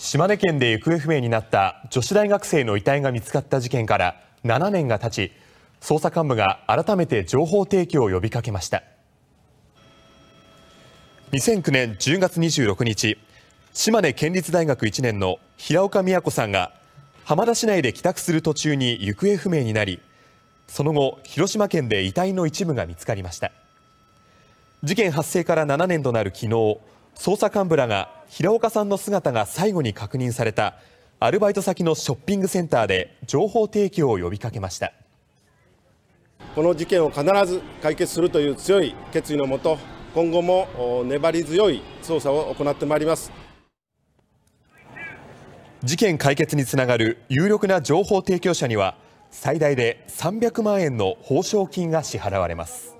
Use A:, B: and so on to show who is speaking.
A: 島根県で行方不明になった女子大学生の遺体が見つかった事件から7年が経ち捜査幹部が改めて情報提供を呼びかけました2009年10月26日島根県立大学1年の平岡美也子さんが浜田市内で帰宅する途中に行方不明になりその後広島県で遺体の一部が見つかりました事件発生から7年となる昨日捜査幹部らが平岡さんの姿が最後に確認されたアルバイト先のショッピングセンターで情報提供を呼びかけました
B: この事件を必ず解決するという強い決意のもと今後も粘り強い捜査を行ってまいります
A: 事件解決につながる有力な情報提供者には最大で300万円の報奨金が支払われます。